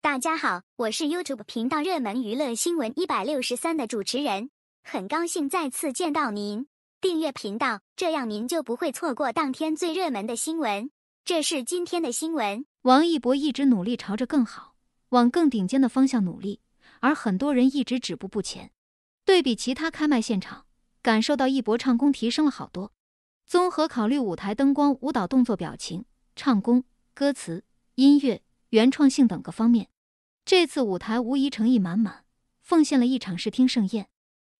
大家好，我是 YouTube 频道热门娱乐新闻一百六十三的主持人，很高兴再次见到您。订阅频道，这样您就不会错过当天最热门的新闻。这是今天的新闻。王一博一直努力朝着更好、往更顶尖的方向努力，而很多人一直止步不前。对比其他开麦现场，感受到一博唱功提升了好多。综合考虑舞台灯光、舞蹈动作、表情、唱功、歌词、音乐。原创性等各方面，这次舞台无疑诚意满满，奉献了一场视听盛宴。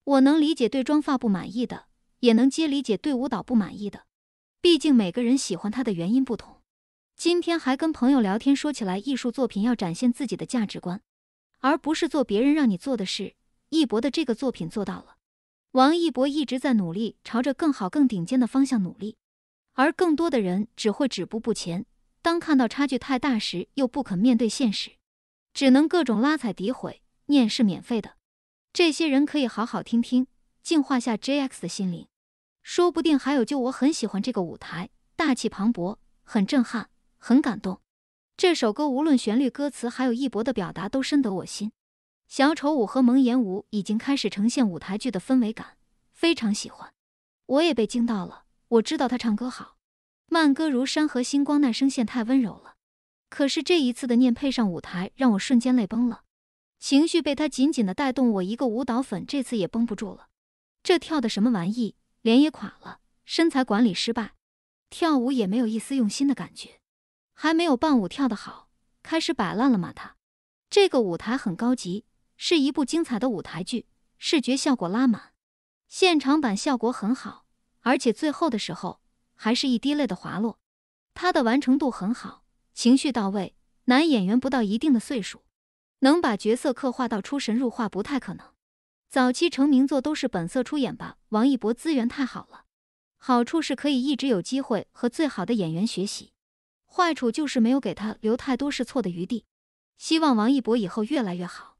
我能理解对妆发不满意的，也能接理解对舞蹈不满意的，毕竟每个人喜欢他的原因不同。今天还跟朋友聊天说起来，艺术作品要展现自己的价值观，而不是做别人让你做的事。一博的这个作品做到了。王一博一直在努力朝着更好、更顶尖的方向努力，而更多的人只会止步不前。当看到差距太大时，又不肯面对现实，只能各种拉踩、诋毁。念是免费的，这些人可以好好听听，净化下 JX 的心灵。说不定还有救。我很喜欢这个舞台，大气磅礴，很震撼，很感动。这首歌无论旋律、歌词，还有一博的表达，都深得我心。小丑舞和蒙眼舞已经开始呈现舞台剧的氛围感，非常喜欢。我也被惊到了。我知道他唱歌好。慢歌如山河，星光那声线太温柔了。可是这一次的念配上舞台，让我瞬间泪崩了，情绪被他紧紧的带动。我一个舞蹈粉，这次也绷不住了。这跳的什么玩意？脸也垮了，身材管理失败，跳舞也没有一丝用心的感觉，还没有伴舞跳的好，开始摆烂了吗？他这个舞台很高级，是一部精彩的舞台剧，视觉效果拉满，现场版效果很好，而且最后的时候。还是一滴泪的滑落，他的完成度很好，情绪到位。男演员不到一定的岁数，能把角色刻画到出神入化不太可能。早期成名作都是本色出演吧？王一博资源太好了，好处是可以一直有机会和最好的演员学习，坏处就是没有给他留太多试错的余地。希望王一博以后越来越好。